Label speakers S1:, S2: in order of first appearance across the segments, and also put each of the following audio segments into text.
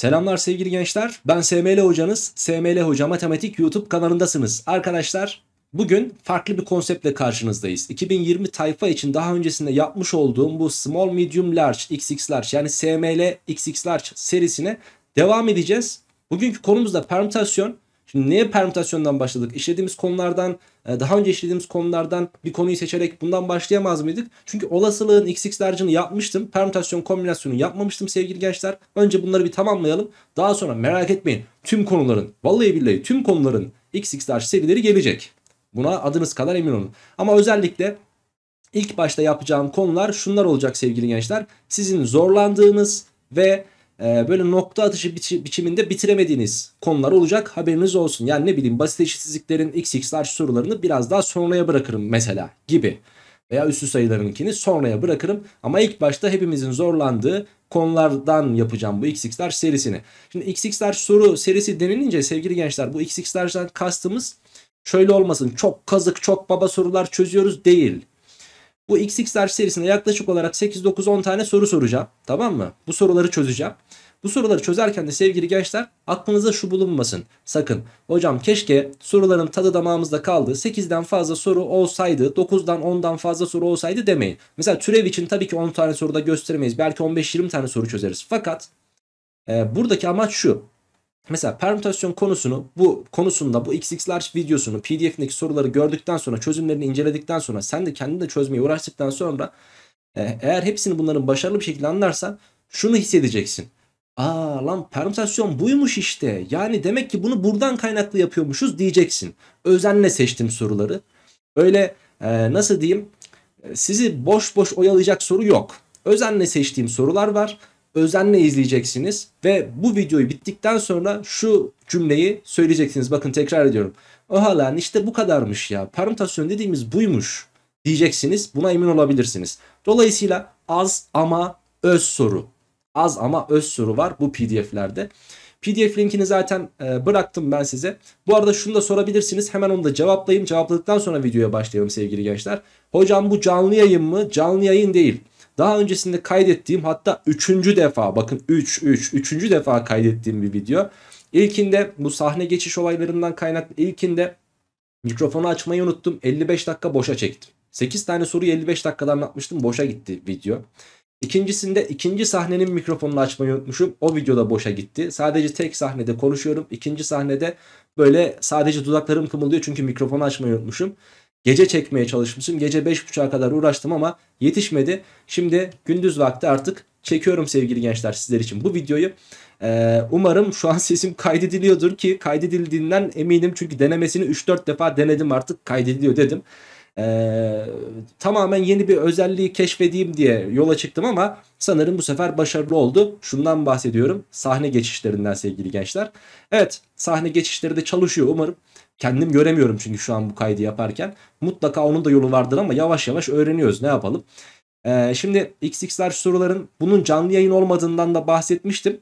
S1: Selamlar sevgili gençler. Ben SML hocanız. SML Hoca Matematik YouTube kanalındasınız. Arkadaşlar bugün farklı bir konseptle karşınızdayız. 2020 tayfa için daha öncesinde yapmış olduğum bu Small Medium Large XX Large yani SML XX Large serisine devam edeceğiz. Bugünkü konumuz da permütasyon. Şimdi niye permütasyondan başladık? İşlediğimiz konulardan ee, daha önce işlediğimiz konulardan bir konuyu seçerek bundan başlayamaz mıydık? Çünkü olasılığın xx large'ını yapmıştım. Permütasyon kombinasyonu yapmamıştım sevgili gençler. Önce bunları bir tamamlayalım. Daha sonra merak etmeyin tüm konuların vallahi billahi tüm konuların xx large serileri gelecek. Buna adınız kadar emin olun. Ama özellikle ilk başta yapacağım konular şunlar olacak sevgili gençler. Sizin zorlandığınız ve ee, böyle nokta atışı biçi, biçiminde bitiremediğiniz konular olacak haberiniz olsun. Yani ne bileyim basit eşitsizliklerin xx'lar sorularını biraz daha sonraya bırakırım mesela gibi. Veya üstü sayılarınkini sonraya bırakırım. Ama ilk başta hepimizin zorlandığı konulardan yapacağım bu xx'ler serisini. Şimdi xx'ler soru serisi denilince sevgili gençler bu xx'lerden kastımız şöyle olmasın. Çok kazık çok baba sorular çözüyoruz değil. Bu XXR serisinde yaklaşık olarak 8-9-10 tane soru soracağım. Tamam mı? Bu soruları çözeceğim. Bu soruları çözerken de sevgili gençler aklınıza şu bulunmasın. Sakın hocam keşke soruların tadı damağımızda kaldı. 8'den fazla soru olsaydı 9'dan 10'dan fazla soru olsaydı demeyin. Mesela türev için tabii ki 10 tane soruda gösteremeyiz. Belki 15-20 tane soru çözeriz. Fakat e, buradaki amaç şu. Mesela permütasyon konusunu bu konusunda bu xxlarge videosunu pdf'indeki soruları gördükten sonra çözümlerini inceledikten sonra sen de kendin de çözmeye uğraştıktan sonra e, eğer hepsini bunların başarılı bir şekilde anlarsan şunu hissedeceksin. Aa lan permütasyon buymuş işte. Yani demek ki bunu buradan kaynaklı yapıyormuşuz diyeceksin. Özenle seçtim soruları. Öyle e, nasıl diyeyim e, sizi boş boş oyalayacak soru yok. Özenle seçtiğim sorular var özenle izleyeceksiniz ve bu videoyu bittikten sonra şu cümleyi söyleyeceksiniz. Bakın tekrar ediyorum. Oha lan işte bu kadarmış ya. Permütasyon dediğimiz buymuş diyeceksiniz. Buna emin olabilirsiniz. Dolayısıyla az ama öz soru. Az ama öz soru var bu pdf'lerde. PDF linkini zaten e, bıraktım ben size. Bu arada şunu da sorabilirsiniz. Hemen onu da cevaplayayım. Cevapladıktan sonra videoya başlayalım sevgili gençler. Hocam bu canlı yayın mı? Canlı yayın değil. Daha öncesinde kaydettiğim hatta üçüncü defa bakın 3 3 üçüncü defa kaydettiğim bir video. İlkinde bu sahne geçiş olaylarından kaynaklı ilkinde mikrofonu açmayı unuttum 55 dakika boşa çektim. 8 tane soruyu 55 dakikada anlatmıştım boşa gitti video. İkincisinde ikinci sahnenin mikrofonunu açmayı unutmuşum. O videoda boşa gitti. Sadece tek sahnede konuşuyorum. İkinci sahnede böyle sadece dudaklarım kımıldıyor çünkü mikrofonu açmayı unutmuşum. Gece çekmeye çalışmışım. Gece 5.30'a kadar uğraştım ama yetişmedi. Şimdi gündüz vakti artık çekiyorum sevgili gençler sizler için bu videoyu. Ee, umarım şu an sesim kaydediliyordur ki kaydedildiğinden eminim. Çünkü denemesini 3-4 defa denedim artık kaydediliyor dedim. Ee, tamamen yeni bir özelliği keşfedeyim diye yola çıktım ama sanırım bu sefer başarılı oldu. Şundan bahsediyorum sahne geçişlerinden sevgili gençler. Evet sahne geçişleri de çalışıyor umarım. Kendim göremiyorum çünkü şu an bu kaydı yaparken. Mutlaka onun da yolu vardır ama yavaş yavaş öğreniyoruz ne yapalım. Ee, şimdi XX'ler soruların bunun canlı yayın olmadığından da bahsetmiştim.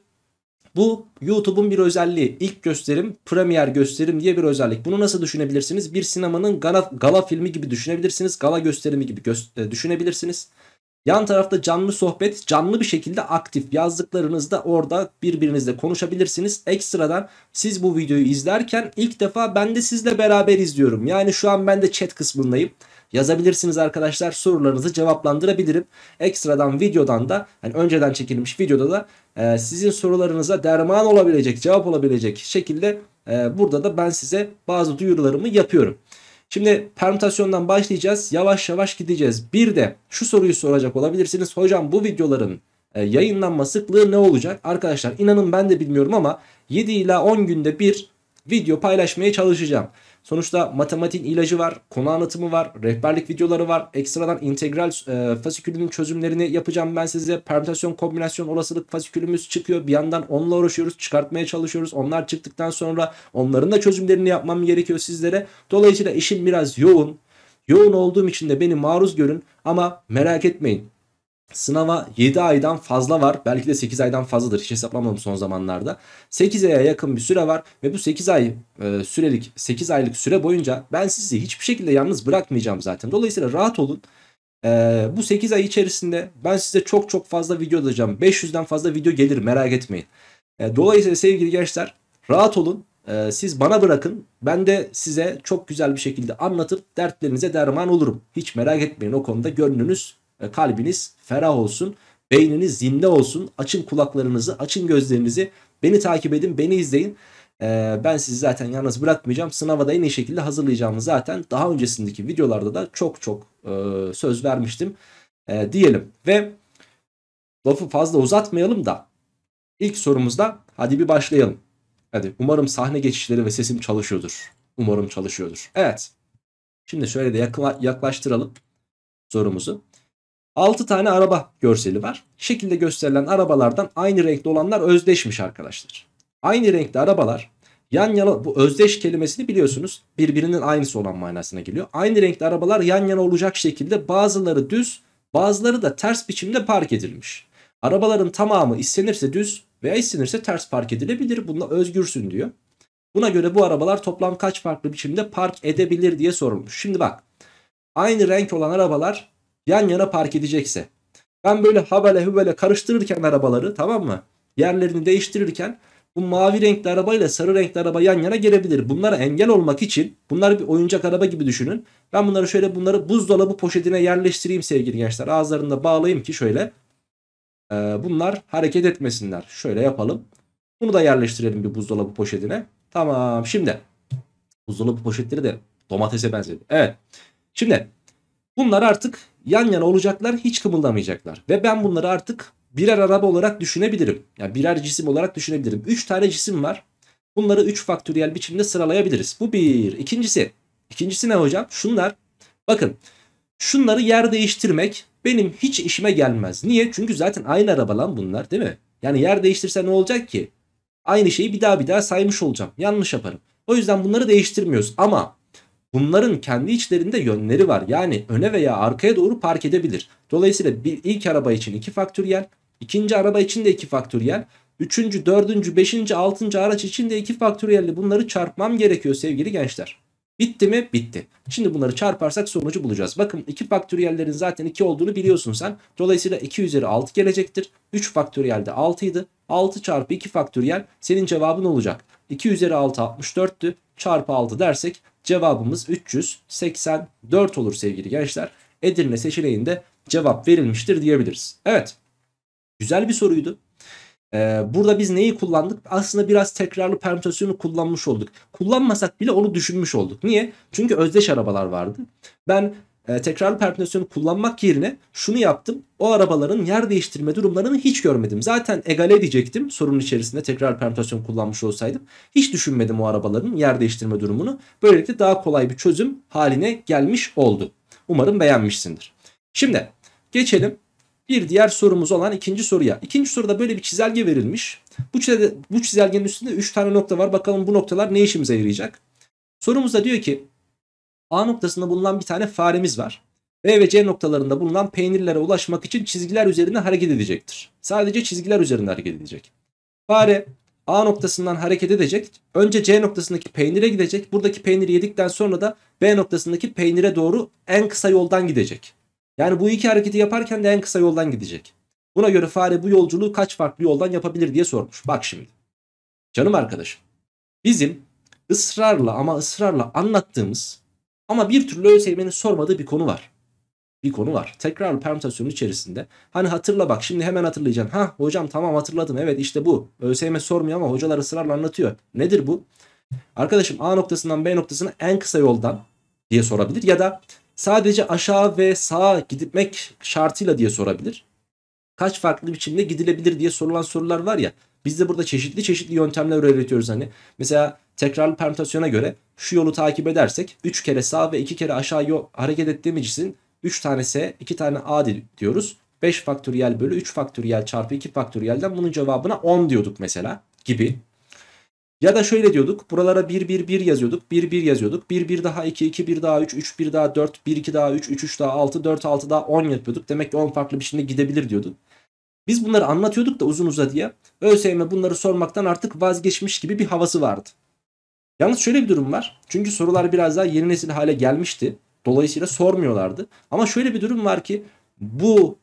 S1: Bu YouTube'un bir özelliği. İlk gösterim, premier gösterim diye bir özellik. Bunu nasıl düşünebilirsiniz? Bir sinemanın gala, gala filmi gibi düşünebilirsiniz. Gala gösterimi gibi gö- e, düşünebilirsiniz. Yan tarafta canlı sohbet canlı bir şekilde aktif yazdıklarınızda orada birbirinizle konuşabilirsiniz. Ekstradan siz bu videoyu izlerken ilk defa ben de sizle beraber izliyorum. Yani şu an ben de chat kısmındayım. Yazabilirsiniz arkadaşlar sorularınızı cevaplandırabilirim. Ekstradan videodan da yani önceden çekilmiş videoda da e, sizin sorularınıza derman olabilecek cevap olabilecek şekilde e, burada da ben size bazı duyurularımı yapıyorum. Şimdi permütasyondan başlayacağız. Yavaş yavaş gideceğiz. Bir de şu soruyu soracak olabilirsiniz. Hocam bu videoların e, yayınlanma sıklığı ne olacak? Arkadaşlar inanın ben de bilmiyorum ama 7 ila 10 günde bir video paylaşmaya çalışacağım. Sonuçta matematiğin ilacı var, konu anlatımı var, rehberlik videoları var. Ekstradan integral e, fasikülünün çözümlerini yapacağım ben size. Permütasyon, kombinasyon, olasılık fasikülümüz çıkıyor. Bir yandan onunla uğraşıyoruz, çıkartmaya çalışıyoruz. Onlar çıktıktan sonra onların da çözümlerini yapmam gerekiyor sizlere. Dolayısıyla işim biraz yoğun. Yoğun olduğum için de beni maruz görün ama merak etmeyin. Sınava 7 aydan fazla var. Belki de 8 aydan fazladır. Hiç hesaplamadım son zamanlarda. 8 aya yakın bir süre var ve bu 8 ay e, sürelik 8 aylık süre boyunca ben sizi hiçbir şekilde yalnız bırakmayacağım zaten. Dolayısıyla rahat olun. E, bu 8 ay içerisinde ben size çok çok fazla video alacağım. 500'den fazla video gelir merak etmeyin. E, dolayısıyla sevgili gençler rahat olun. E, siz bana bırakın. Ben de size çok güzel bir şekilde anlatıp dertlerinize derman olurum. Hiç merak etmeyin o konuda gönlünüz e, kalbiniz ferah olsun. Beyniniz zinde olsun. Açın kulaklarınızı, açın gözlerinizi. Beni takip edin, beni izleyin. E, ben sizi zaten yalnız bırakmayacağım. Sınava da en iyi şekilde hazırlayacağımı zaten daha öncesindeki videolarda da çok çok e, söz vermiştim diyelim. Ve lafı fazla uzatmayalım da ilk sorumuzda hadi bir başlayalım. Hadi umarım sahne geçişleri ve sesim çalışıyordur. Umarım çalışıyordur. Evet. Şimdi şöyle de yaklaştıralım sorumuzu. 6 tane araba görseli var. Şekilde gösterilen arabalardan aynı renkte olanlar özdeşmiş arkadaşlar. Aynı renkte arabalar yan yana bu özdeş kelimesini biliyorsunuz birbirinin aynısı olan manasına geliyor. Aynı renkli arabalar yan yana olacak şekilde bazıları düz bazıları da ters biçimde park edilmiş. Arabaların tamamı istenirse düz veya istenirse ters park edilebilir. Bununla özgürsün diyor. Buna göre bu arabalar toplam kaç farklı biçimde park edebilir diye sorulmuş. Şimdi bak aynı renk olan arabalar yan yana park edecekse ben böyle habele hübele karıştırırken arabaları tamam mı yerlerini değiştirirken bu mavi renkli arabayla sarı renkli araba yan yana gelebilir. Bunlara engel olmak için bunlar bir oyuncak araba gibi düşünün. Ben bunları şöyle bunları buzdolabı poşetine yerleştireyim sevgili gençler. Ağızlarında bağlayayım ki şöyle e, bunlar hareket etmesinler. Şöyle yapalım. Bunu da yerleştirelim bir buzdolabı poşetine. Tamam şimdi buzdolabı poşetleri de domatese benzedi. Evet şimdi bunlar artık yan yana olacaklar hiç kımıldamayacaklar. Ve ben bunları artık birer araba olarak düşünebilirim. Yani birer cisim olarak düşünebilirim. 3 tane cisim var. Bunları 3 faktöriyel biçimde sıralayabiliriz. Bu bir. İkincisi. İkincisi ne hocam? Şunlar. Bakın. Şunları yer değiştirmek benim hiç işime gelmez. Niye? Çünkü zaten aynı araba lan bunlar değil mi? Yani yer değiştirse ne olacak ki? Aynı şeyi bir daha bir daha saymış olacağım. Yanlış yaparım. O yüzden bunları değiştirmiyoruz. Ama bunların kendi içlerinde yönleri var. Yani öne veya arkaya doğru park edebilir. Dolayısıyla bir ilk araba için 2 faktöriyel, ikinci araba için de 2 faktöriyel, üçüncü, dördüncü, beşinci, altıncı araç için de 2 faktöriyelli bunları çarpmam gerekiyor sevgili gençler. Bitti mi? Bitti. Şimdi bunları çarparsak sonucu bulacağız. Bakın 2 faktöriyellerin zaten 2 olduğunu biliyorsun sen. Dolayısıyla 2 üzeri 6 gelecektir. 3 faktöriyel de 6 6 çarpı 2 faktöriyel senin cevabın olacak. 2 üzeri 6 64'tü. Çarpı 6 dersek Cevabımız 384 olur sevgili gençler. Edirne seçeneğinde cevap verilmiştir diyebiliriz. Evet. Güzel bir soruydu. Ee, burada biz neyi kullandık? Aslında biraz tekrarlı permütasyonu kullanmış olduk. Kullanmasak bile onu düşünmüş olduk. Niye? Çünkü özdeş arabalar vardı. Ben e, ee, tekrarlı perpinasyon kullanmak yerine şunu yaptım. O arabaların yer değiştirme durumlarını hiç görmedim. Zaten egale edecektim sorunun içerisinde tekrar permütasyon kullanmış olsaydım. Hiç düşünmedim o arabaların yer değiştirme durumunu. Böylelikle daha kolay bir çözüm haline gelmiş oldu. Umarım beğenmişsindir. Şimdi geçelim bir diğer sorumuz olan ikinci soruya. İkinci soruda böyle bir çizelge verilmiş. Bu, çizelge, bu çizelgenin üstünde 3 tane nokta var. Bakalım bu noktalar ne işimize yarayacak? Sorumuzda diyor ki A noktasında bulunan bir tane faremiz var. B ve C noktalarında bulunan peynirlere ulaşmak için çizgiler üzerinde hareket edecektir. Sadece çizgiler üzerinde hareket edecek. Fare A noktasından hareket edecek. Önce C noktasındaki peynire gidecek. Buradaki peyniri yedikten sonra da B noktasındaki peynire doğru en kısa yoldan gidecek. Yani bu iki hareketi yaparken de en kısa yoldan gidecek. Buna göre fare bu yolculuğu kaç farklı yoldan yapabilir diye sormuş. Bak şimdi. Canım arkadaşım. Bizim ısrarla ama ısrarla anlattığımız ama bir türlü ÖSYM'nin şey sormadığı bir konu var. Bir konu var. Tekrar permütasyonun içerisinde. Hani hatırla bak şimdi hemen hatırlayacaksın. Ha hocam tamam hatırladım evet işte bu. ÖSYM sormuyor ama hocalar ısrarla anlatıyor. Nedir bu? Arkadaşım A noktasından B noktasına en kısa yoldan diye sorabilir. Ya da sadece aşağı ve sağa gitmek şartıyla diye sorabilir. Kaç farklı biçimde gidilebilir diye sorulan sorular var ya. Biz de burada çeşitli çeşitli yöntemler öğretiyoruz hani. Mesela tekrarlı permütasyona göre şu yolu takip edersek 3 kere sağ ve 2 kere aşağı yol, hareket ettiğimiz için 3 tane S 2 tane A diyoruz. 5 faktöriyel bölü 3 faktöriyel çarpı 2 faktöriyelden bunun cevabına 10 diyorduk mesela gibi. Ya da şöyle diyorduk. Buralara 1 1 1 yazıyorduk. 1 1 yazıyorduk. 1 1 daha 2 2 1 daha 3 3 1 daha 4 1 2 daha 3 3 3 daha 6 4 6 daha 10 yapıyorduk. Demek ki 10 farklı bir şekilde gidebilir diyorduk. Biz bunları anlatıyorduk da uzun uzadıya. ÖSYM bunları sormaktan artık vazgeçmiş gibi bir havası vardı. Yalnız şöyle bir durum var. Çünkü sorular biraz daha yeni nesil hale gelmişti. Dolayısıyla sormuyorlardı. Ama şöyle bir durum var ki bu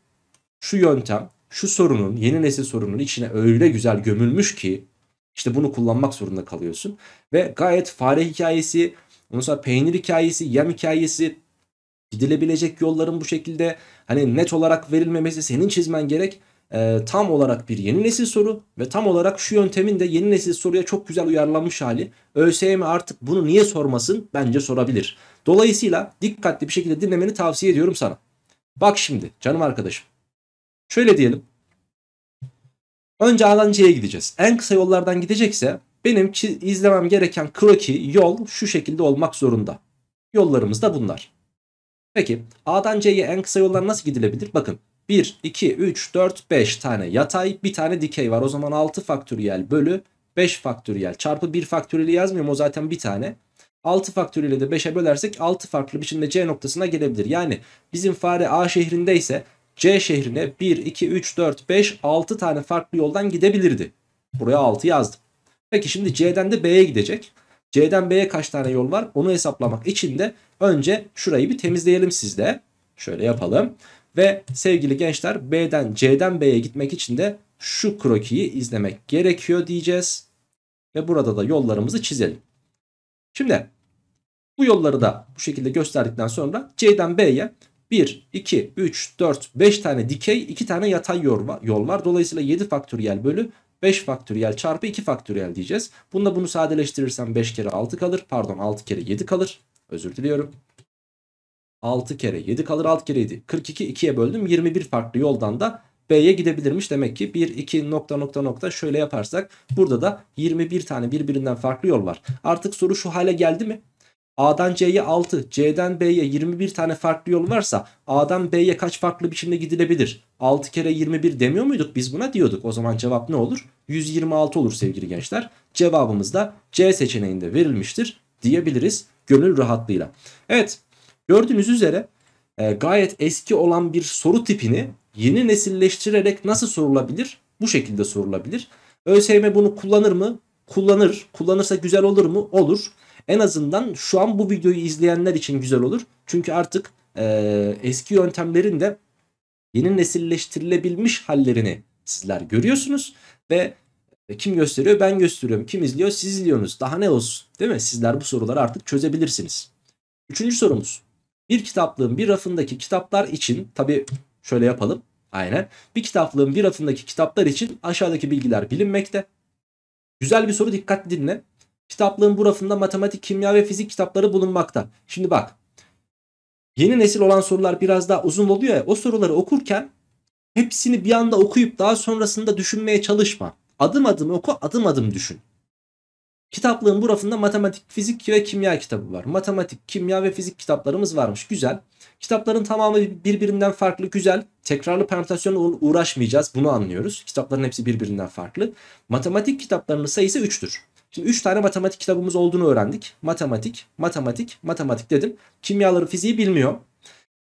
S1: şu yöntem şu sorunun yeni nesil sorunun içine öyle güzel gömülmüş ki işte bunu kullanmak zorunda kalıyorsun. Ve gayet fare hikayesi, ondan sonra peynir hikayesi, yem hikayesi, gidilebilecek yolların bu şekilde hani net olarak verilmemesi senin çizmen gerek e, tam olarak bir yeni nesil soru ve tam olarak şu yöntemin de yeni nesil soruya çok güzel uyarlanmış hali. ÖSYM artık bunu niye sormasın bence sorabilir. Dolayısıyla dikkatli bir şekilde dinlemeni tavsiye ediyorum sana. Bak şimdi canım arkadaşım. Şöyle diyelim. Önce A'dan C'ye gideceğiz. En kısa yollardan gidecekse benim izlemem gereken kroki yol şu şekilde olmak zorunda. Yollarımız da bunlar. Peki A'dan C'ye en kısa yollar nasıl gidilebilir? Bakın 1, 2, 3, 4, 5 tane yatay bir tane dikey var. O zaman 6 faktöriyel bölü 5 faktöriyel çarpı 1 faktöriyeli yazmıyorum o zaten bir tane. 6 faktöriyeli de 5'e bölersek 6 farklı biçimde C noktasına gelebilir. Yani bizim fare A şehrinde ise C şehrine 1, 2, 3, 4, 5, 6 tane farklı yoldan gidebilirdi. Buraya 6 yazdım. Peki şimdi C'den de B'ye gidecek. C'den B'ye kaç tane yol var onu hesaplamak için de önce şurayı bir temizleyelim sizde. Şöyle yapalım. Ve sevgili gençler B'den C'den B'ye gitmek için de şu krokiyi izlemek gerekiyor diyeceğiz. Ve burada da yollarımızı çizelim. Şimdi bu yolları da bu şekilde gösterdikten sonra C'den B'ye 1, 2, 3, 4, 5 tane dikey 2 tane yatay yol var. Dolayısıyla 7 faktöriyel bölü 5 faktöriyel çarpı 2 faktöriyel diyeceğiz. Bunda bunu sadeleştirirsem 5 kere 6 kalır. Pardon 6 kere 7 kalır. Özür diliyorum. 6 kere 7 kalır 6 kere 7 42 2'ye böldüm 21 farklı yoldan da B'ye gidebilirmiş. Demek ki 1, 2 nokta nokta nokta şöyle yaparsak burada da 21 tane birbirinden farklı yol var. Artık soru şu hale geldi mi? A'dan C'ye 6, C'den B'ye 21 tane farklı yol varsa A'dan B'ye kaç farklı biçimde gidilebilir? 6 kere 21 demiyor muyduk biz buna diyorduk. O zaman cevap ne olur? 126 olur sevgili gençler. Cevabımız da C seçeneğinde verilmiştir diyebiliriz gönül rahatlığıyla. Evet Gördüğünüz üzere e, gayet eski olan bir soru tipini yeni nesilleştirerek nasıl sorulabilir? Bu şekilde sorulabilir. ÖSYM bunu kullanır mı? Kullanır. Kullanırsa güzel olur mu? Olur. En azından şu an bu videoyu izleyenler için güzel olur. Çünkü artık e, eski yöntemlerin de yeni nesilleştirilebilmiş hallerini sizler görüyorsunuz. Ve e, kim gösteriyor? Ben gösteriyorum. Kim izliyor? Siz izliyorsunuz. Daha ne olsun? Değil mi? Sizler bu soruları artık çözebilirsiniz. Üçüncü sorumuz. Bir kitaplığın bir rafındaki kitaplar için tabi şöyle yapalım. Aynen. Bir kitaplığın bir rafındaki kitaplar için aşağıdaki bilgiler bilinmekte. Güzel bir soru dikkatli dinle. Kitaplığın bu rafında matematik, kimya ve fizik kitapları bulunmakta. Şimdi bak. Yeni nesil olan sorular biraz daha uzun oluyor ya. O soruları okurken hepsini bir anda okuyup daha sonrasında düşünmeye çalışma. Adım adım oku, adım adım düşün. Kitaplığın bu rafında matematik, fizik ve kimya kitabı var. Matematik, kimya ve fizik kitaplarımız varmış. Güzel. Kitapların tamamı birbirinden farklı, güzel. Tekrarlı permütasyonla uğraşmayacağız. Bunu anlıyoruz. Kitapların hepsi birbirinden farklı. Matematik kitaplarının sayısı 3'tür. Şimdi 3 tane matematik kitabımız olduğunu öğrendik. Matematik, matematik, matematik dedim. Kimyaları, fiziği bilmiyor.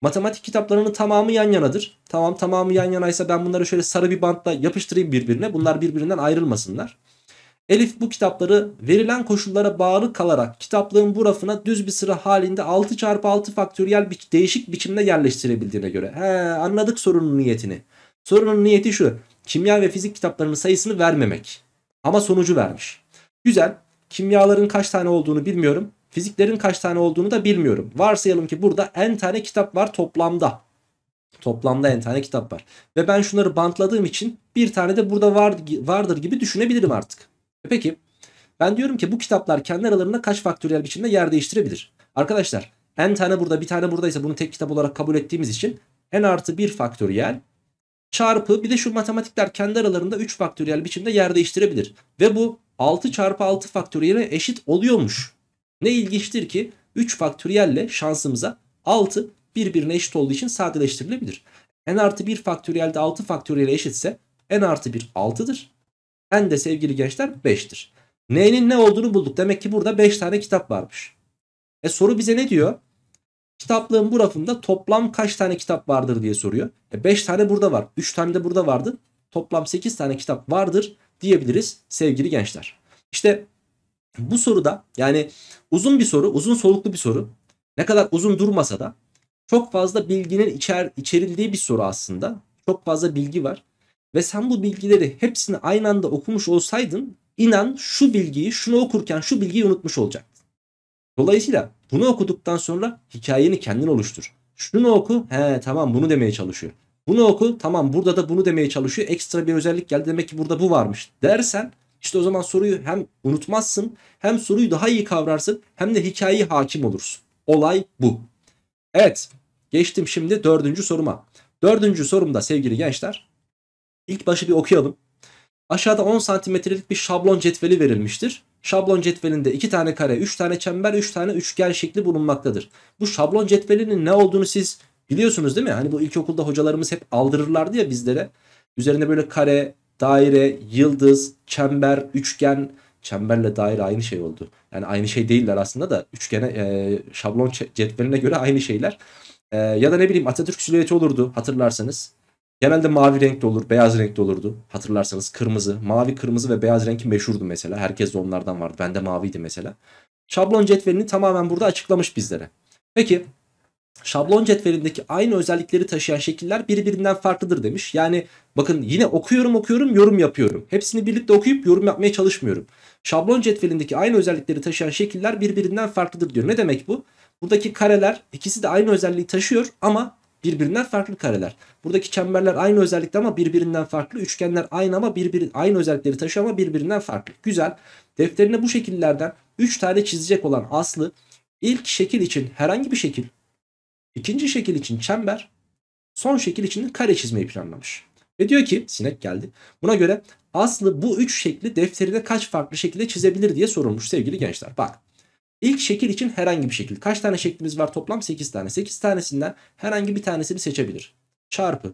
S1: Matematik kitaplarının tamamı yan yanadır. Tamam tamamı yan yanaysa ben bunları şöyle sarı bir bantla yapıştırayım birbirine. Bunlar birbirinden ayrılmasınlar. Elif bu kitapları verilen koşullara bağlı kalarak kitaplığın bu rafına düz bir sıra halinde 6 çarpı 6 faktöriyel bi değişik biçimde yerleştirebildiğine göre. He, anladık sorunun niyetini. Sorunun niyeti şu. Kimya ve fizik kitaplarının sayısını vermemek. Ama sonucu vermiş. Güzel. Kimyaların kaç tane olduğunu bilmiyorum. Fiziklerin kaç tane olduğunu da bilmiyorum. Varsayalım ki burada en tane kitap var toplamda. Toplamda en tane kitap var. Ve ben şunları bantladığım için bir tane de burada vardır gibi düşünebilirim artık. E peki ben diyorum ki bu kitaplar kendi aralarında kaç faktöriyel biçimde yer değiştirebilir? Arkadaşlar n tane burada bir tane buradaysa bunu tek kitap olarak kabul ettiğimiz için n artı 1 faktöriyel çarpı bir de şu matematikler kendi aralarında 3 faktöriyel biçimde yer değiştirebilir. Ve bu 6 çarpı 6 faktöriyele eşit oluyormuş. Ne ilginçtir ki 3 faktöriyelle şansımıza 6 birbirine eşit olduğu için sadeleştirilebilir. n artı 1 faktöriyelde 6 faktöriyele eşitse n artı 1 6'dır n de sevgili gençler 5'tir. N'nin ne olduğunu bulduk. Demek ki burada 5 tane kitap varmış. E soru bize ne diyor? Kitaplığın bu rafında toplam kaç tane kitap vardır diye soruyor. E 5 tane burada var. 3 tane de burada vardı. Toplam 8 tane kitap vardır diyebiliriz sevgili gençler. İşte bu soruda yani uzun bir soru, uzun soluklu bir soru. Ne kadar uzun durmasa da çok fazla bilginin içer, içerildiği bir soru aslında. Çok fazla bilgi var ve sen bu bilgileri hepsini aynı anda okumuş olsaydın inan şu bilgiyi şunu okurken şu bilgiyi unutmuş olacaktın. Dolayısıyla bunu okuduktan sonra hikayeni kendin oluştur. Şunu oku he tamam bunu demeye çalışıyor. Bunu oku tamam burada da bunu demeye çalışıyor. Ekstra bir özellik geldi demek ki burada bu varmış dersen işte o zaman soruyu hem unutmazsın hem soruyu daha iyi kavrarsın hem de hikayeyi hakim olursun. Olay bu. Evet geçtim şimdi dördüncü soruma. Dördüncü sorumda sevgili gençler İlk başı bir okuyalım. Aşağıda 10 santimetrelik bir şablon cetveli verilmiştir. Şablon cetvelinde 2 tane kare, 3 tane çember, 3 tane üçgen şekli bulunmaktadır. Bu şablon cetvelinin ne olduğunu siz biliyorsunuz değil mi? Hani bu ilkokulda hocalarımız hep aldırırlardı ya bizlere. Üzerine böyle kare, daire, yıldız, çember, üçgen. Çemberle daire aynı şey oldu. Yani aynı şey değiller aslında da üçgene e, şablon cetveline göre aynı şeyler. E, ya da ne bileyim Atatürk silüeti olurdu hatırlarsanız. Genelde mavi renkte olur, beyaz renkte olurdu. Hatırlarsanız kırmızı, mavi, kırmızı ve beyaz renk meşhurdu mesela. Herkes de onlardan vardı. Ben de maviydi mesela. Şablon cetvelini tamamen burada açıklamış bizlere. Peki şablon cetvelindeki aynı özellikleri taşıyan şekiller birbirinden farklıdır demiş. Yani bakın yine okuyorum okuyorum yorum yapıyorum. Hepsini birlikte okuyup yorum yapmaya çalışmıyorum. Şablon cetvelindeki aynı özellikleri taşıyan şekiller birbirinden farklıdır diyor. Ne demek bu? Buradaki kareler ikisi de aynı özelliği taşıyor ama birbirinden farklı kareler. Buradaki çemberler aynı özellikte ama birbirinden farklı. Üçgenler aynı ama birbiri aynı özellikleri taşıyor ama birbirinden farklı. Güzel. Defterine bu şekillerden 3 tane çizecek olan Aslı ilk şekil için herhangi bir şekil, ikinci şekil için çember, son şekil için kare çizmeyi planlamış. Ve diyor ki sinek geldi. Buna göre Aslı bu üç şekli defterine kaç farklı şekilde çizebilir diye sorulmuş sevgili gençler. Bak İlk şekil için herhangi bir şekil. Kaç tane şeklimiz var toplam? 8 tane. 8 tanesinden herhangi bir tanesini seçebilir. Çarpı.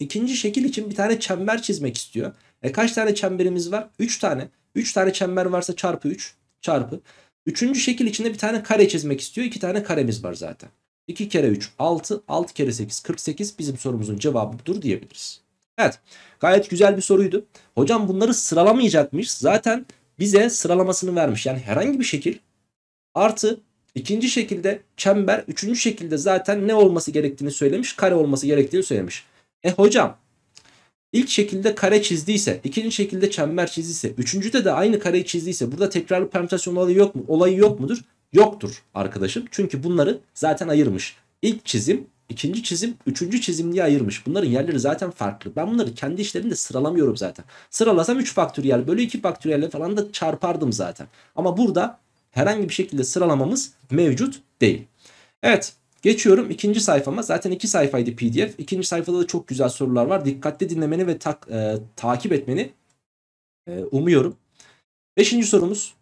S1: İkinci şekil için bir tane çember çizmek istiyor. E kaç tane çemberimiz var? 3 tane. 3 tane çember varsa çarpı 3 çarpı. Üçüncü şekil içinde bir tane kare çizmek istiyor. 2 tane karemiz var zaten. 2 kere 3 6, 6 kere 8 48 bizim sorumuzun cevabı budur diyebiliriz. Evet gayet güzel bir soruydu. Hocam bunları sıralamayacakmış. Zaten bize sıralamasını vermiş. Yani herhangi bir şekil Artı ikinci şekilde çember, üçüncü şekilde zaten ne olması gerektiğini söylemiş, kare olması gerektiğini söylemiş. E hocam ilk şekilde kare çizdiyse, ikinci şekilde çember çizdiyse, üçüncüde de aynı kareyi çizdiyse burada tekrarlı permütasyon olayı yok mu? Olayı yok mudur? Yoktur arkadaşım. Çünkü bunları zaten ayırmış. İlk çizim, ikinci çizim, üçüncü çizim diye ayırmış. Bunların yerleri zaten farklı. Ben bunları kendi işlerimde sıralamıyorum zaten. Sıralasam 3 faktöriyel bölü 2 faktöriyelle falan da çarpardım zaten. Ama burada herhangi bir şekilde sıralamamız mevcut değil. Evet geçiyorum ikinci sayfama. Zaten iki sayfaydı pdf. İkinci sayfada da çok güzel sorular var. Dikkatli dinlemeni ve tak, e, takip etmeni e, umuyorum. Beşinci sorumuz.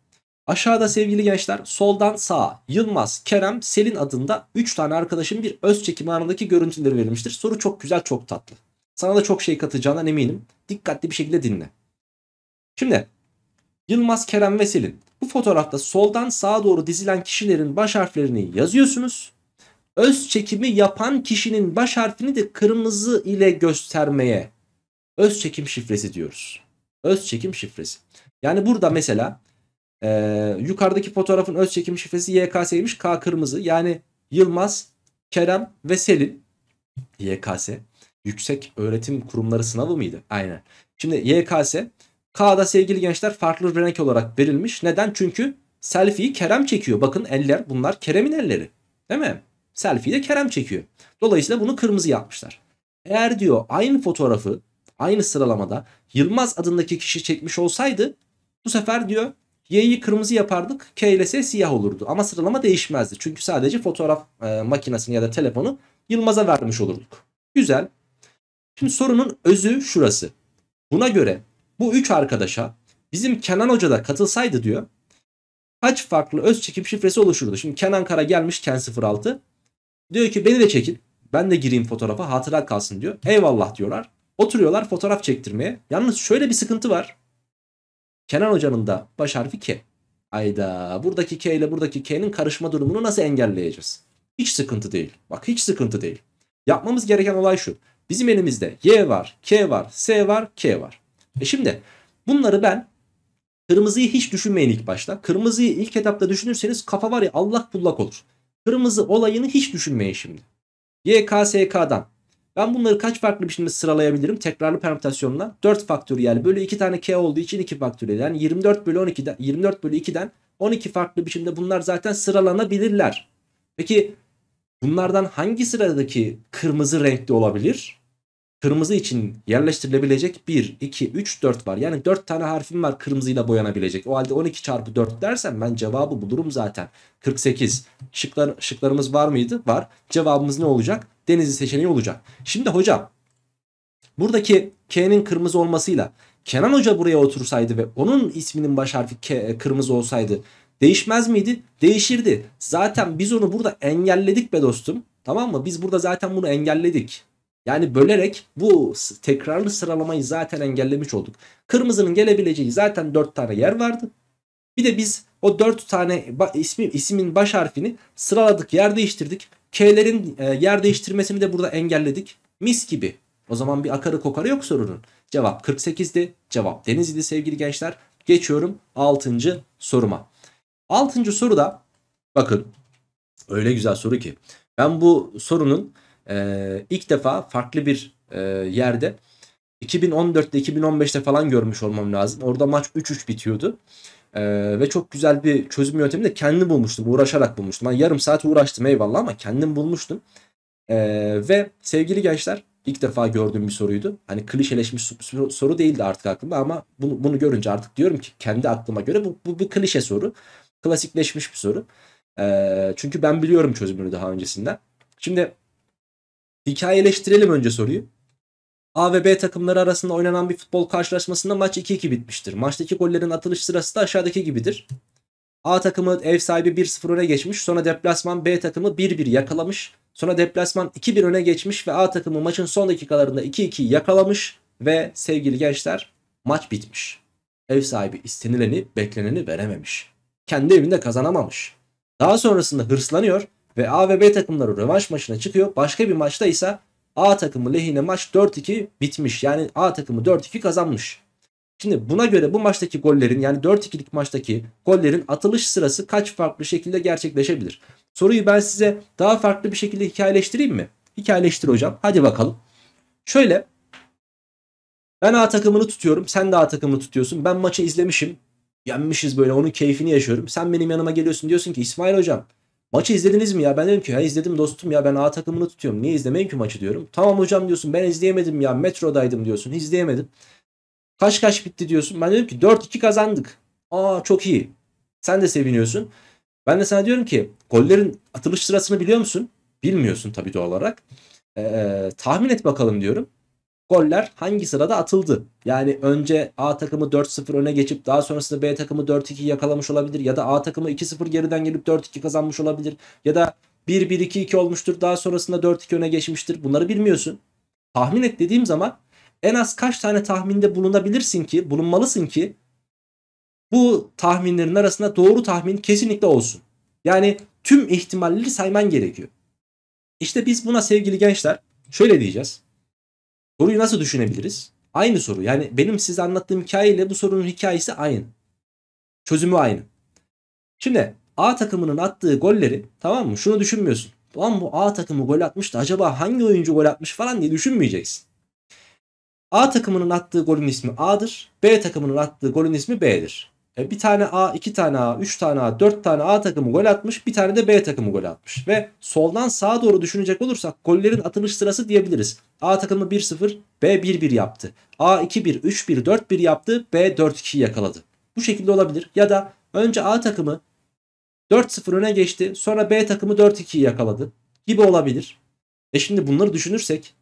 S1: Aşağıda sevgili gençler soldan sağa Yılmaz, Kerem, Selin adında 3 tane arkadaşın bir öz çekimi anındaki görüntüleri verilmiştir. Soru çok güzel çok tatlı. Sana da çok şey katacağından eminim. Dikkatli bir şekilde dinle. Şimdi Yılmaz Kerem ve Selin. Bu fotoğrafta soldan sağa doğru dizilen kişilerin baş harflerini yazıyorsunuz. Öz çekimi yapan kişinin baş harfini de kırmızı ile göstermeye öz çekim şifresi diyoruz. Öz çekim şifresi. Yani burada mesela e, yukarıdaki fotoğrafın öz çekim şifresi YKS'ymiş K kırmızı. Yani Yılmaz, Kerem ve Selin YKS. Yüksek Öğretim Kurumları sınavı mıydı? Aynen. Şimdi YKS K'da sevgili gençler farklı renk olarak verilmiş. Neden? Çünkü selfie'yi Kerem çekiyor. Bakın eller bunlar Kerem'in elleri. Değil mi? Selfie'yi de Kerem çekiyor. Dolayısıyla bunu kırmızı yapmışlar. Eğer diyor aynı fotoğrafı aynı sıralamada Yılmaz adındaki kişi çekmiş olsaydı bu sefer diyor Y'yi kırmızı yapardık K ile S siyah olurdu. Ama sıralama değişmezdi. Çünkü sadece fotoğraf e, makinesini ya da telefonu Yılmaz'a vermiş olurduk. Güzel. Şimdi sorunun özü şurası. Buna göre bu üç arkadaşa bizim Kenan Hoca da katılsaydı diyor. Kaç farklı öz çekim şifresi oluşurdu. Şimdi Kenan Kara gelmiş Ken 06. Diyor ki beni de çekin. Ben de gireyim fotoğrafa hatıra kalsın diyor. Eyvallah diyorlar. Oturuyorlar fotoğraf çektirmeye. Yalnız şöyle bir sıkıntı var. Kenan Hoca'nın da baş harfi K. Ayda buradaki K ile buradaki K'nin karışma durumunu nasıl engelleyeceğiz? Hiç sıkıntı değil. Bak hiç sıkıntı değil. Yapmamız gereken olay şu. Bizim elimizde Y var, K var, S var, K var. E şimdi bunları ben kırmızıyı hiç düşünmeyin ilk başta. Kırmızıyı ilk etapta düşünürseniz kafa var ya allak bullak olur. Kırmızı olayını hiç düşünmeyin şimdi. YKSK'dan ben bunları kaç farklı biçimde sıralayabilirim? Tekrarlı permütasyonla 4 faktöriyel bölü 2 tane k olduğu için 2 faktöriyel. Yani 24 bölü 12'den 24 bölü 2'den 12 farklı biçimde bunlar zaten sıralanabilirler. Peki bunlardan hangi sıradaki kırmızı renkte olabilir? kırmızı için yerleştirilebilecek 1, 2, 3, 4 var. Yani 4 tane harfim var kırmızıyla boyanabilecek. O halde 12 çarpı 4 dersen ben cevabı bulurum zaten. 48. Şıklar, şıklarımız var mıydı? Var. Cevabımız ne olacak? Denizli seçeneği olacak. Şimdi hocam buradaki K'nin kırmızı olmasıyla Kenan Hoca buraya otursaydı ve onun isminin baş harfi K, e, kırmızı olsaydı değişmez miydi? Değişirdi. Zaten biz onu burada engelledik be dostum. Tamam mı? Biz burada zaten bunu engelledik. Yani bölerek bu tekrarlı sıralamayı zaten engellemiş olduk. Kırmızının gelebileceği zaten 4 tane yer vardı. Bir de biz o 4 tane ismi, isimin baş harfini sıraladık yer değiştirdik. K'lerin e, yer değiştirmesini de burada engelledik. Mis gibi. O zaman bir akarı kokarı yok sorunun. Cevap 48'di. Cevap Deniz idi sevgili gençler. Geçiyorum 6. soruma. 6. soruda bakın öyle güzel soru ki. Ben bu sorunun e, ilk defa farklı bir e, yerde 2014'te 2015'te falan görmüş olmam lazım. Orada maç 3-3 bitiyordu. Ee, ve çok güzel bir çözüm yöntemi de kendim bulmuştum. Uğraşarak bulmuştum. Yani yarım saat uğraştım eyvallah ama kendim bulmuştum. Ee, ve sevgili gençler ilk defa gördüğüm bir soruydu. Hani klişeleşmiş soru değildi artık aklımda ama bunu, bunu görünce artık diyorum ki kendi aklıma göre bu, bu bir klişe soru. Klasikleşmiş bir soru. Ee, çünkü ben biliyorum çözümünü daha öncesinden. Şimdi Hikayeleştirelim önce soruyu. A ve B takımları arasında oynanan bir futbol karşılaşmasında maç 2-2 bitmiştir. Maçtaki gollerin atılış sırası da aşağıdaki gibidir. A takımı ev sahibi 1-0 öne geçmiş. Sonra deplasman B takımı 1-1 yakalamış. Sonra deplasman 2-1 öne geçmiş ve A takımı maçın son dakikalarında 2-2 yakalamış. Ve sevgili gençler maç bitmiş. Ev sahibi istenileni bekleneni verememiş. Kendi evinde kazanamamış. Daha sonrasında hırslanıyor ve A ve B takımları rövanş maçına çıkıyor. Başka bir maçta ise A takımı lehine maç 4-2 bitmiş. Yani A takımı 4-2 kazanmış. Şimdi buna göre bu maçtaki gollerin yani 4-2'lik maçtaki gollerin atılış sırası kaç farklı şekilde gerçekleşebilir? Soruyu ben size daha farklı bir şekilde hikayeleştireyim mi? Hikayeleştir hocam. Hadi bakalım. Şöyle ben A takımını tutuyorum. Sen de A takımını tutuyorsun. Ben maçı izlemişim. Yenmişiz böyle onun keyfini yaşıyorum. Sen benim yanıma geliyorsun diyorsun ki İsmail hocam Maçı izlediniz mi ya? Ben dedim ki ha izledim dostum ya ben A takımını tutuyorum. Niye izlemeyin ki maçı diyorum. Tamam hocam diyorsun ben izleyemedim ya metrodaydım diyorsun. İzleyemedim. Kaç kaç bitti diyorsun. Ben dedim ki 4-2 kazandık. Aa çok iyi. Sen de seviniyorsun. Ben de sana diyorum ki gollerin atılış sırasını biliyor musun? Bilmiyorsun tabii doğal olarak. Ee, tahmin et bakalım diyorum goller hangi sırada atıldı? Yani önce A takımı 4-0 öne geçip daha sonrasında B takımı 4-2 yakalamış olabilir ya da A takımı 2-0 geriden gelip 4-2 kazanmış olabilir ya da 1-1-2-2 olmuştur daha sonrasında 4-2 öne geçmiştir. Bunları bilmiyorsun. Tahmin et dediğim zaman en az kaç tane tahminde bulunabilirsin ki, bulunmalısın ki bu tahminlerin arasında doğru tahmin kesinlikle olsun. Yani tüm ihtimalleri sayman gerekiyor. İşte biz buna sevgili gençler şöyle diyeceğiz. Soruyu nasıl düşünebiliriz? Aynı soru. Yani benim size anlattığım hikayeyle bu sorunun hikayesi aynı. Çözümü aynı. Şimdi A takımının attığı golleri tamam mı? Şunu düşünmüyorsun. Lan bu A takımı gol atmış da acaba hangi oyuncu gol atmış falan diye düşünmeyeceksin. A takımının attığı golün ismi A'dır. B takımının attığı golün ismi B'dir. E, bir tane A, iki tane A, üç tane A, dört tane A takımı gol atmış. Bir tane de B takımı gol atmış. Ve soldan sağa doğru düşünecek olursak gollerin atılış sırası diyebiliriz. A takımı 1-0, B 1-1 yaptı. A 2-1, 3-1, 4-1 yaptı. B 4-2 yakaladı. Bu şekilde olabilir. Ya da önce A takımı 4-0 öne geçti. Sonra B takımı 4-2 yakaladı. Gibi olabilir. E şimdi bunları düşünürsek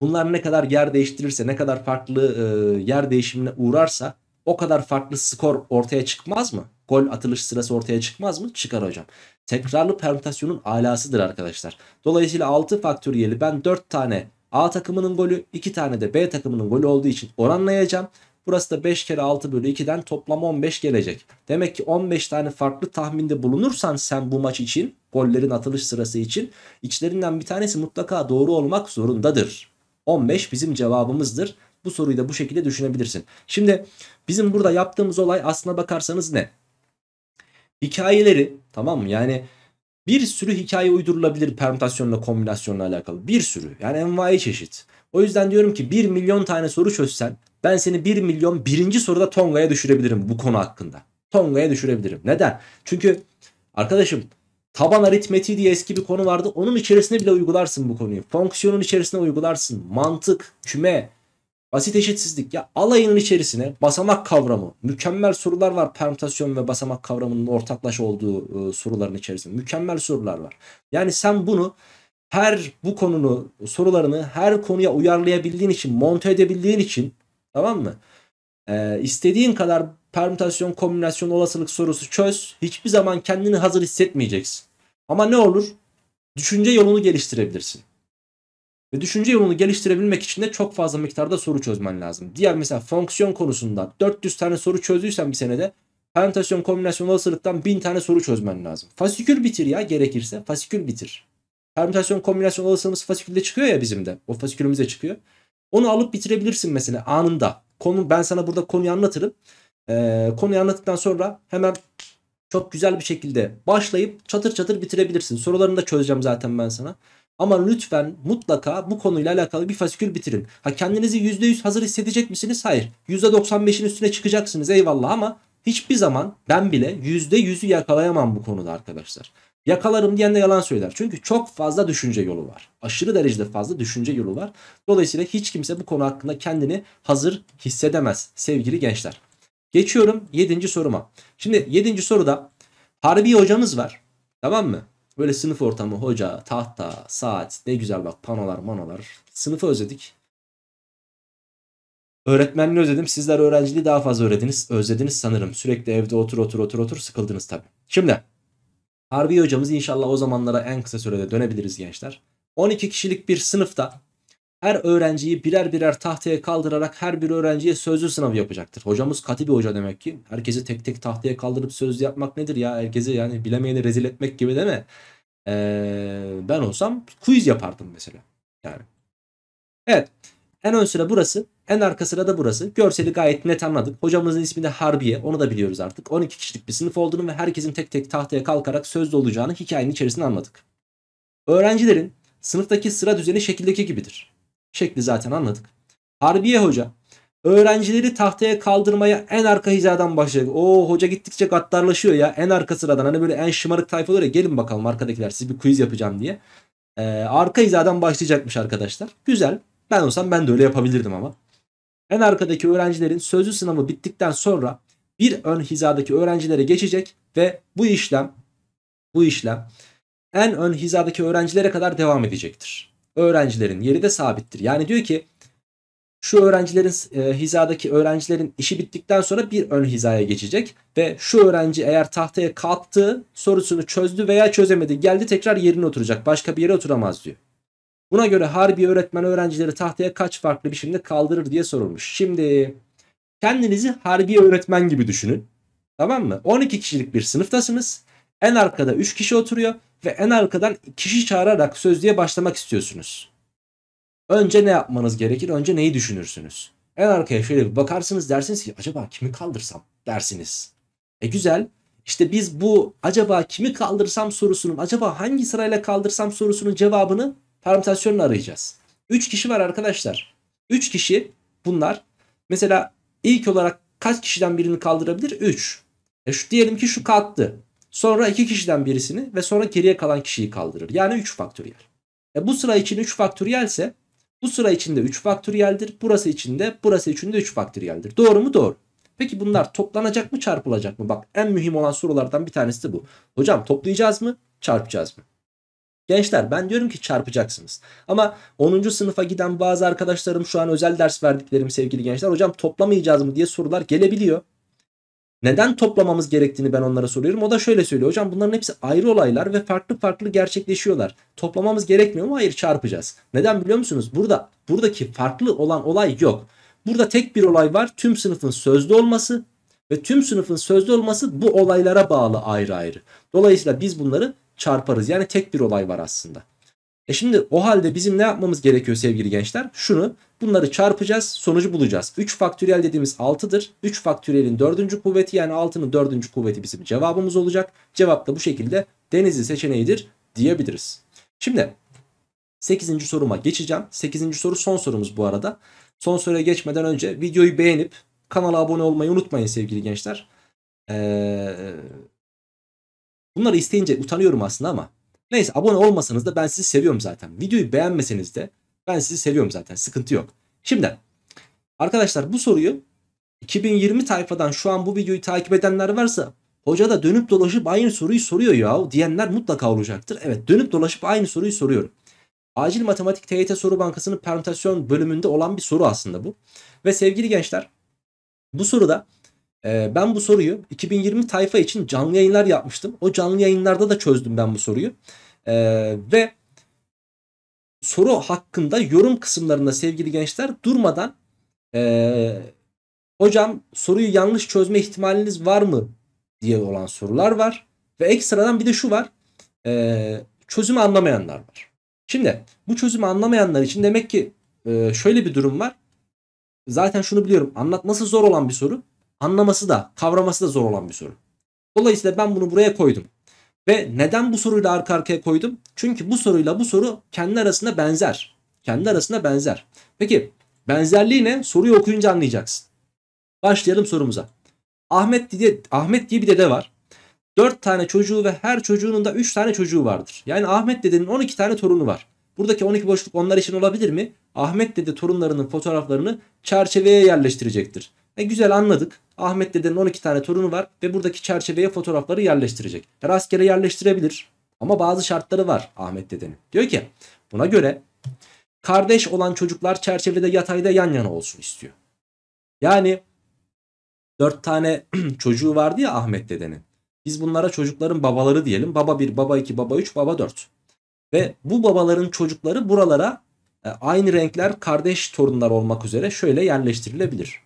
S1: bunlar ne kadar yer değiştirirse ne kadar farklı e, yer değişimine uğrarsa o kadar farklı skor ortaya çıkmaz mı? Gol atılış sırası ortaya çıkmaz mı? Çıkar hocam. Tekrarlı permütasyonun alasıdır arkadaşlar. Dolayısıyla 6 faktöriyeli ben 4 tane A takımının golü 2 tane de B takımının golü olduğu için oranlayacağım. Burası da 5 kere 6 bölü 2'den toplam 15 gelecek. Demek ki 15 tane farklı tahminde bulunursan sen bu maç için gollerin atılış sırası için içlerinden bir tanesi mutlaka doğru olmak zorundadır. 15 bizim cevabımızdır. Bu soruyu da bu şekilde düşünebilirsin. Şimdi bizim burada yaptığımız olay aslına bakarsanız ne? Hikayeleri tamam mı? Yani bir sürü hikaye uydurulabilir permütasyonla kombinasyonla alakalı. Bir sürü yani envai çeşit. O yüzden diyorum ki 1 milyon tane soru çözsen ben seni 1 milyon birinci soruda Tonga'ya düşürebilirim bu konu hakkında. Tonga'ya düşürebilirim. Neden? Çünkü arkadaşım taban aritmetiği diye eski bir konu vardı. Onun içerisine bile uygularsın bu konuyu. Fonksiyonun içerisine uygularsın. Mantık, küme, Basit eşitsizlik ya alayının içerisine basamak kavramı mükemmel sorular var permütasyon ve basamak kavramının ortaklaş olduğu e, soruların içerisinde mükemmel sorular var. Yani sen bunu her bu konunu sorularını her konuya uyarlayabildiğin için monte edebildiğin için tamam mı? Ee, istediğin kadar permütasyon kombinasyon olasılık sorusu çöz hiçbir zaman kendini hazır hissetmeyeceksin. Ama ne olur düşünce yolunu geliştirebilirsin. Ve düşünce yolunu geliştirebilmek için de çok fazla miktarda soru çözmen lazım. Diğer mesela fonksiyon konusunda 400 tane soru çözdüysen bir senede permütasyon kombinasyon olasılıktan 1000 tane soru çözmen lazım. Fasikül bitir ya gerekirse fasikül bitir. Permütasyon kombinasyon olasılığımız fasikülde çıkıyor ya bizim de. O fasikülümüze çıkıyor. Onu alıp bitirebilirsin mesela anında. Konu ben sana burada konuyu anlatırım. Ee, konuyu anlattıktan sonra hemen çok güzel bir şekilde başlayıp çatır çatır bitirebilirsin. Sorularını da çözeceğim zaten ben sana. Ama lütfen mutlaka bu konuyla alakalı bir fasikül bitirin. Ha kendinizi %100 hazır hissedecek misiniz? Hayır. %95'in üstüne çıkacaksınız eyvallah ama hiçbir zaman ben bile %100'ü yakalayamam bu konuda arkadaşlar. Yakalarım diyen de yalan söyler. Çünkü çok fazla düşünce yolu var. Aşırı derecede fazla düşünce yolu var. Dolayısıyla hiç kimse bu konu hakkında kendini hazır hissedemez sevgili gençler. Geçiyorum 7. soruma. Şimdi 7. soruda Harbi hocamız var. Tamam mı? Böyle sınıf ortamı, hoca, tahta, saat ne güzel bak panolar manolar. Sınıfı özledik. Öğretmenliği özledim. Sizler öğrenciliği daha fazla öğrediniz. Özlediniz sanırım. Sürekli evde otur otur otur otur sıkıldınız tabii. Şimdi Harbi hocamız inşallah o zamanlara en kısa sürede dönebiliriz gençler. 12 kişilik bir sınıfta her öğrenciyi birer birer tahtaya kaldırarak her bir öğrenciye sözlü sınav yapacaktır. Hocamız katı bir hoca demek ki. Herkesi tek tek tahtaya kaldırıp sözlü yapmak nedir ya? Herkesi yani bilemeyeni rezil etmek gibi değil mi? Ee, ben olsam quiz yapardım mesela. Yani. Evet. En ön sıra burası. En arka sıra da burası. Görseli gayet net anladık. Hocamızın ismi de Harbiye. Onu da biliyoruz artık. 12 kişilik bir sınıf olduğunu ve herkesin tek tek tahtaya kalkarak sözlü olacağını hikayenin içerisinde anladık. Öğrencilerin sınıftaki sıra düzeni şekildeki gibidir. Şekli zaten anladık. Harbiye hoca. Öğrencileri tahtaya kaldırmaya en arka hizadan başlayacak. O hoca gittikçe gaddarlaşıyor ya. En arka sıradan hani böyle en şımarık tayfaları gelin bakalım arkadakiler siz bir quiz yapacağım diye. Ee, arka hizadan başlayacakmış arkadaşlar. Güzel. Ben olsam ben de öyle yapabilirdim ama. En arkadaki öğrencilerin sözlü sınavı bittikten sonra bir ön hizadaki öğrencilere geçecek ve bu işlem bu işlem en ön hizadaki öğrencilere kadar devam edecektir öğrencilerin yeri de sabittir. Yani diyor ki şu öğrencilerin e, hizadaki öğrencilerin işi bittikten sonra bir ön hizaya geçecek ve şu öğrenci eğer tahtaya kalktı sorusunu çözdü veya çözemedi geldi tekrar yerine oturacak başka bir yere oturamaz diyor. Buna göre harbi öğretmen öğrencileri tahtaya kaç farklı biçimde kaldırır diye sorulmuş. Şimdi kendinizi harbi öğretmen gibi düşünün. Tamam mı? 12 kişilik bir sınıftasınız. En arkada 3 kişi oturuyor ve en arkadan kişi çağırarak sözlüğe başlamak istiyorsunuz. Önce ne yapmanız gerekir? Önce neyi düşünürsünüz? En arkaya şöyle bir bakarsınız dersiniz ki acaba kimi kaldırsam dersiniz. E güzel. işte biz bu acaba kimi kaldırsam sorusunun acaba hangi sırayla kaldırsam sorusunun cevabını permütasyonla arayacağız. 3 kişi var arkadaşlar. 3 kişi bunlar mesela ilk olarak kaç kişiden birini kaldırabilir? 3. E şu diyelim ki şu kalktı. Sonra iki kişiden birisini ve sonra geriye kalan kişiyi kaldırır. Yani 3 faktöriyel. E bu sıra için 3 ise, bu sıra için de 3 faktöriyeldir. Burası için de, burası için de 3 faktöriyeldir. Doğru mu? Doğru. Peki bunlar toplanacak mı, çarpılacak mı? Bak en mühim olan sorulardan bir tanesi de bu. Hocam toplayacağız mı, çarpacağız mı? Gençler ben diyorum ki çarpacaksınız. Ama 10. sınıfa giden bazı arkadaşlarım şu an özel ders verdiklerim sevgili gençler. Hocam toplamayacağız mı diye sorular gelebiliyor. Neden toplamamız gerektiğini ben onlara soruyorum. O da şöyle söylüyor. Hocam bunların hepsi ayrı olaylar ve farklı farklı gerçekleşiyorlar. Toplamamız gerekmiyor mu? Hayır çarpacağız. Neden biliyor musunuz? Burada buradaki farklı olan olay yok. Burada tek bir olay var. Tüm sınıfın sözlü olması ve tüm sınıfın sözlü olması bu olaylara bağlı ayrı ayrı. Dolayısıyla biz bunları çarparız. Yani tek bir olay var aslında. E şimdi o halde bizim ne yapmamız gerekiyor sevgili gençler? Şunu Bunları çarpacağız sonucu bulacağız. 3 faktöriyel dediğimiz 6'dır. 3 faktöriyelin 4. kuvveti yani 6'nın 4. kuvveti bizim cevabımız olacak. Cevap da bu şekilde denizli seçeneğidir diyebiliriz. Şimdi 8. soruma geçeceğim. 8. soru son sorumuz bu arada. Son soruya geçmeden önce videoyu beğenip kanala abone olmayı unutmayın sevgili gençler. Ee, bunları isteyince utanıyorum aslında ama. Neyse abone olmasanız da ben sizi seviyorum zaten. Videoyu beğenmeseniz de ben sizi seviyorum zaten sıkıntı yok. Şimdi arkadaşlar bu soruyu 2020 tayfadan şu an bu videoyu takip edenler varsa hoca da dönüp dolaşıp aynı soruyu soruyor ya diyenler mutlaka olacaktır. Evet dönüp dolaşıp aynı soruyu soruyorum. Acil Matematik TYT Soru Bankası'nın permütasyon bölümünde olan bir soru aslında bu. Ve sevgili gençler bu soruda e, ben bu soruyu 2020 tayfa için canlı yayınlar yapmıştım. O canlı yayınlarda da çözdüm ben bu soruyu. E, ve soru hakkında yorum kısımlarında sevgili gençler durmadan e, hocam soruyu yanlış çözme ihtimaliniz var mı diye olan sorular var. Ve ekstradan bir de şu var e, çözümü anlamayanlar var. Şimdi bu çözümü anlamayanlar için demek ki e, şöyle bir durum var. Zaten şunu biliyorum anlatması zor olan bir soru anlaması da kavraması da zor olan bir soru. Dolayısıyla ben bunu buraya koydum. Ve neden bu soruyu da arka arkaya koydum? Çünkü bu soruyla bu soru kendi arasında benzer. Kendi arasında benzer. Peki benzerliği ne? Soruyu okuyunca anlayacaksın. Başlayalım sorumuza. Ahmet diye, Ahmet diye bir dede var. 4 tane çocuğu ve her çocuğunun da 3 tane çocuğu vardır. Yani Ahmet dedenin 12 tane torunu var. Buradaki 12 boşluk onlar için olabilir mi? Ahmet dede torunlarının fotoğraflarını çerçeveye yerleştirecektir. Ve güzel anladık. Ahmet dedenin 12 tane torunu var ve buradaki çerçeveye fotoğrafları yerleştirecek. E, rastgele yerleştirebilir ama bazı şartları var Ahmet dedenin. Diyor ki buna göre kardeş olan çocuklar çerçevede yatayda yan yana olsun istiyor. Yani 4 tane çocuğu vardı ya Ahmet dedenin. Biz bunlara çocukların babaları diyelim. Baba 1, baba 2, baba 3, baba 4. Ve bu babaların çocukları buralara e, aynı renkler kardeş torunlar olmak üzere şöyle yerleştirilebilir.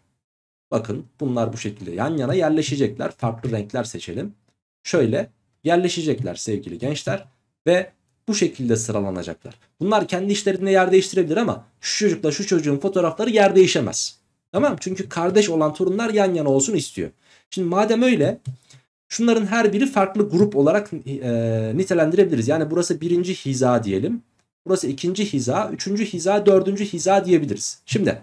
S1: Bakın bunlar bu şekilde yan yana yerleşecekler. Farklı renkler seçelim. Şöyle yerleşecekler sevgili gençler. Ve bu şekilde sıralanacaklar. Bunlar kendi işlerinde yer değiştirebilir ama şu çocukla şu çocuğun fotoğrafları yer değişemez. Tamam Çünkü kardeş olan torunlar yan yana olsun istiyor. Şimdi madem öyle şunların her biri farklı grup olarak e, nitelendirebiliriz. Yani burası birinci hiza diyelim. Burası ikinci hiza, üçüncü hiza, dördüncü hiza diyebiliriz. Şimdi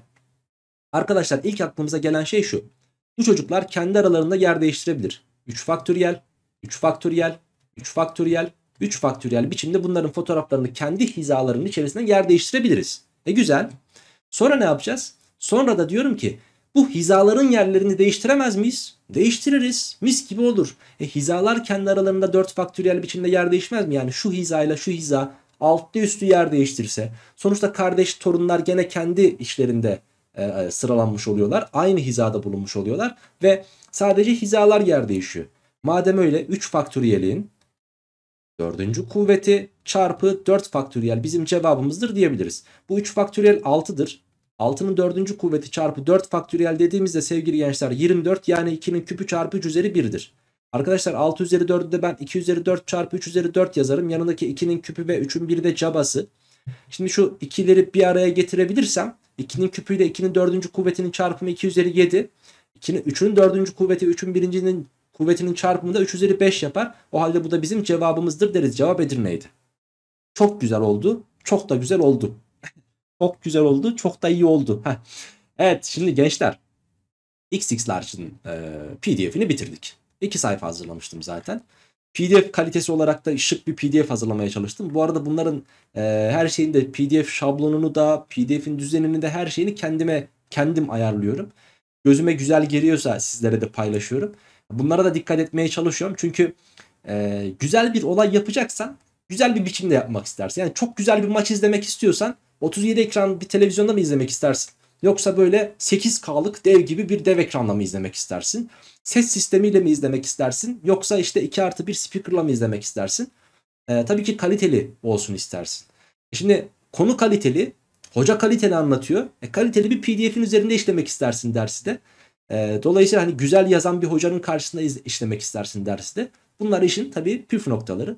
S1: Arkadaşlar ilk aklımıza gelen şey şu. Bu çocuklar kendi aralarında yer değiştirebilir. 3 faktöriyel, 3 faktöriyel, 3 faktöriyel, 3 faktöriyel biçimde bunların fotoğraflarını kendi hizalarının içerisinde yer değiştirebiliriz. E güzel. Sonra ne yapacağız? Sonra da diyorum ki bu hizaların yerlerini değiştiremez miyiz? Değiştiririz. Mis gibi olur. E hizalar kendi aralarında 4 faktöriyel biçimde yer değişmez mi? Yani şu hizayla şu hiza altta üstü yer değiştirse. Sonuçta kardeş torunlar gene kendi işlerinde e, e, sıralanmış oluyorlar. Aynı hizada bulunmuş oluyorlar ve sadece hizalar yer değişiyor. Madem öyle 3 faktöriyelin 4. kuvveti çarpı 4 faktöriyel bizim cevabımızdır diyebiliriz. Bu 3 faktöriyel 6'dır. 6'nın 4. kuvveti çarpı 4 faktöriyel dediğimizde sevgili gençler 24 yani 2'nin küpü çarpı 3 üzeri 1'dir. Arkadaşlar 6 üzeri 4'ü de ben 2 üzeri 4 çarpı 3 üzeri 4 yazarım. Yanındaki 2'nin küpü ve 3'ün 1'i de cabası. Şimdi şu ikileri bir araya getirebilirsem 2'nin küpüyle 2'nin dördüncü kuvvetinin çarpımı 2 üzeri 7. 2'nin 3'ünün dördüncü kuvveti 3'ün birincinin kuvvetinin çarpımı da 3 üzeri 5 yapar. O halde bu da bizim cevabımızdır deriz. Cevap Edirne'ydi. Çok güzel oldu. Çok da güzel oldu. çok güzel oldu. Çok da iyi oldu. Evet şimdi gençler. XX Large'ın e, pdf'ini bitirdik. İki sayfa hazırlamıştım zaten. PDF kalitesi olarak da şık bir PDF hazırlamaya çalıştım. Bu arada bunların e, her şeyini de PDF şablonunu da PDF'in düzenini de her şeyini kendime kendim ayarlıyorum. Gözüme güzel geliyorsa sizlere de paylaşıyorum. Bunlara da dikkat etmeye çalışıyorum. Çünkü e, güzel bir olay yapacaksan güzel bir biçimde yapmak istersin. Yani çok güzel bir maç izlemek istiyorsan 37 ekran bir televizyonda mı izlemek istersin? Yoksa böyle 8K'lık dev gibi bir dev ekranla mı izlemek istersin? ses sistemiyle mi izlemek istersin? Yoksa işte 2 artı 1 speaker'la mı izlemek istersin? E, tabii ki kaliteli olsun istersin. E şimdi konu kaliteli, hoca kaliteli anlatıyor. E, kaliteli bir pdf'in üzerinde işlemek istersin dersi de. E, dolayısıyla hani güzel yazan bir hocanın karşısında işlemek istersin dersi de. Bunlar işin tabii püf noktaları.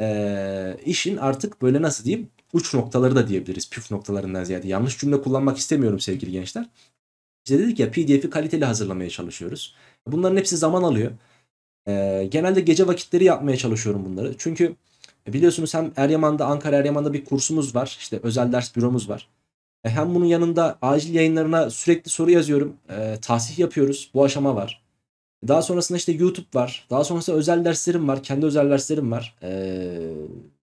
S1: E, işin artık böyle nasıl diyeyim uç noktaları da diyebiliriz püf noktalarından ziyade. Yanlış cümle kullanmak istemiyorum sevgili gençler. İşte dedik ya PDF'i kaliteli hazırlamaya çalışıyoruz. Bunların hepsi zaman alıyor. E, genelde gece vakitleri yapmaya çalışıyorum bunları. Çünkü e, biliyorsunuz hem Eryaman'da Ankara Eryaman'da bir kursumuz var. İşte özel ders büromuz var. E, hem bunun yanında acil yayınlarına sürekli soru yazıyorum. E, tahsih yapıyoruz. Bu aşama var. E, daha sonrasında işte YouTube var. Daha sonrasında özel derslerim var. Kendi özel derslerim var. E,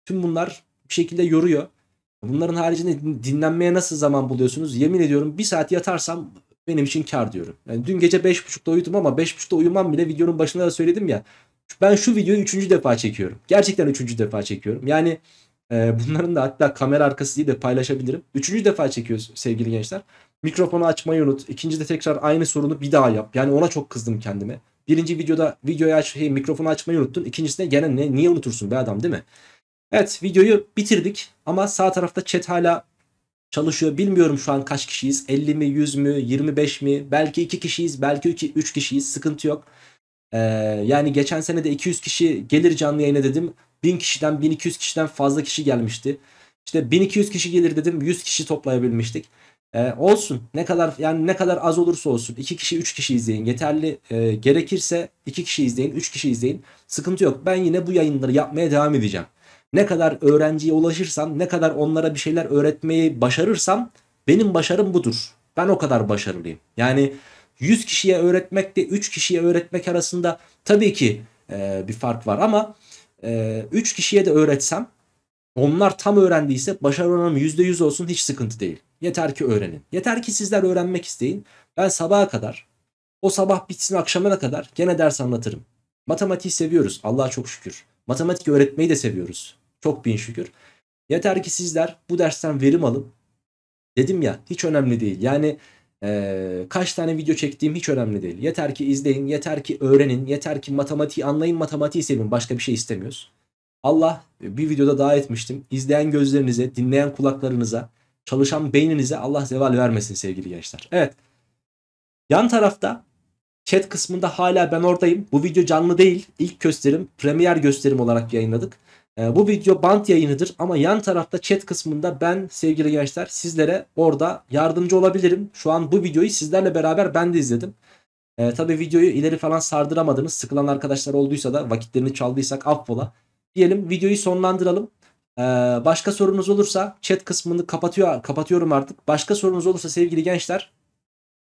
S1: tüm bunlar bir şekilde yoruyor. Bunların haricinde dinlenmeye nasıl zaman buluyorsunuz? Yemin ediyorum bir saat yatarsam benim için kar diyorum. Yani dün gece 5.30'da uyudum ama 5.30'da uyumam bile videonun başında da söyledim ya. Ben şu videoyu 3. defa çekiyorum. Gerçekten 3. defa çekiyorum. Yani e, bunların da hatta kamera arkası diye de paylaşabilirim. 3. defa çekiyoruz sevgili gençler. Mikrofonu açmayı unut. İkinci de tekrar aynı sorunu bir daha yap. Yani ona çok kızdım kendime. Birinci videoda videoyu aç, hey, mikrofonu açmayı unuttun. İkincisinde gene ne, niye unutursun be adam değil mi? Evet videoyu bitirdik ama sağ tarafta chat hala çalışıyor. Bilmiyorum şu an kaç kişiyiz. 50 mi 100 mü 25 mi belki 2 kişiyiz belki 3 kişiyiz sıkıntı yok. Ee, yani geçen sene de 200 kişi gelir canlı yayına dedim. 1000 kişiden 1200 kişiden fazla kişi gelmişti. İşte 1200 kişi gelir dedim 100 kişi toplayabilmiştik. Ee, olsun ne kadar yani ne kadar az olursa olsun 2 kişi 3 kişi izleyin yeterli e, gerekirse 2 kişi izleyin 3 kişi izleyin sıkıntı yok ben yine bu yayınları yapmaya devam edeceğim ne kadar öğrenciye ulaşırsam, ne kadar onlara bir şeyler öğretmeyi başarırsam benim başarım budur. Ben o kadar başarılıyım. Yani 100 kişiye öğretmekle 3 kişiye öğretmek arasında tabii ki e, bir fark var ama e, 3 kişiye de öğretsem onlar tam öğrendiyse başarı oranım %100 olsun hiç sıkıntı değil. Yeter ki öğrenin. Yeter ki sizler öğrenmek isteyin. Ben sabaha kadar o sabah bitsin akşamına kadar gene ders anlatırım. Matematiği seviyoruz Allah'a çok şükür. Matematik öğretmeyi de seviyoruz. Çok bin şükür. Yeter ki sizler bu dersten verim alın. Dedim ya hiç önemli değil. Yani e, kaç tane video çektiğim hiç önemli değil. Yeter ki izleyin, yeter ki öğrenin, yeter ki matematiği anlayın, matematiği sevin. Başka bir şey istemiyoruz. Allah e, bir videoda daha etmiştim. İzleyen gözlerinize, dinleyen kulaklarınıza, çalışan beyninize Allah zeval vermesin sevgili gençler. Evet. Yan tarafta chat kısmında hala ben oradayım. Bu video canlı değil. İlk gösterim, premier gösterim olarak yayınladık. Ee, bu video bant yayınıdır ama yan tarafta chat kısmında ben sevgili gençler sizlere orada yardımcı olabilirim. Şu an bu videoyu sizlerle beraber ben de izledim. E, tabii videoyu ileri falan sardıramadınız. Sıkılan arkadaşlar olduysa da vakitlerini çaldıysak affola. Diyelim videoyu sonlandıralım. E, başka sorunuz olursa chat kısmını kapatıyor kapatıyorum artık. Başka sorunuz olursa sevgili gençler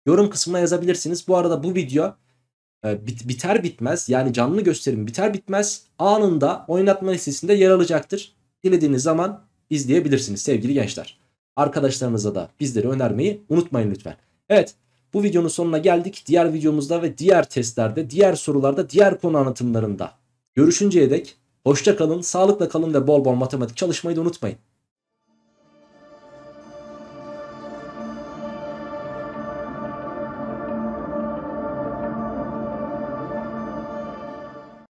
S1: yorum kısmına yazabilirsiniz. Bu arada bu video e, bit, biter bitmez yani canlı gösterim biter bitmez anında oynatma listesinde yer alacaktır. Dilediğiniz zaman izleyebilirsiniz sevgili gençler. Arkadaşlarınıza da bizleri önermeyi unutmayın lütfen. Evet bu videonun sonuna geldik. Diğer videomuzda ve diğer testlerde, diğer sorularda, diğer konu anlatımlarında görüşünceye dek hoşça kalın, sağlıkla kalın ve bol bol matematik çalışmayı da unutmayın.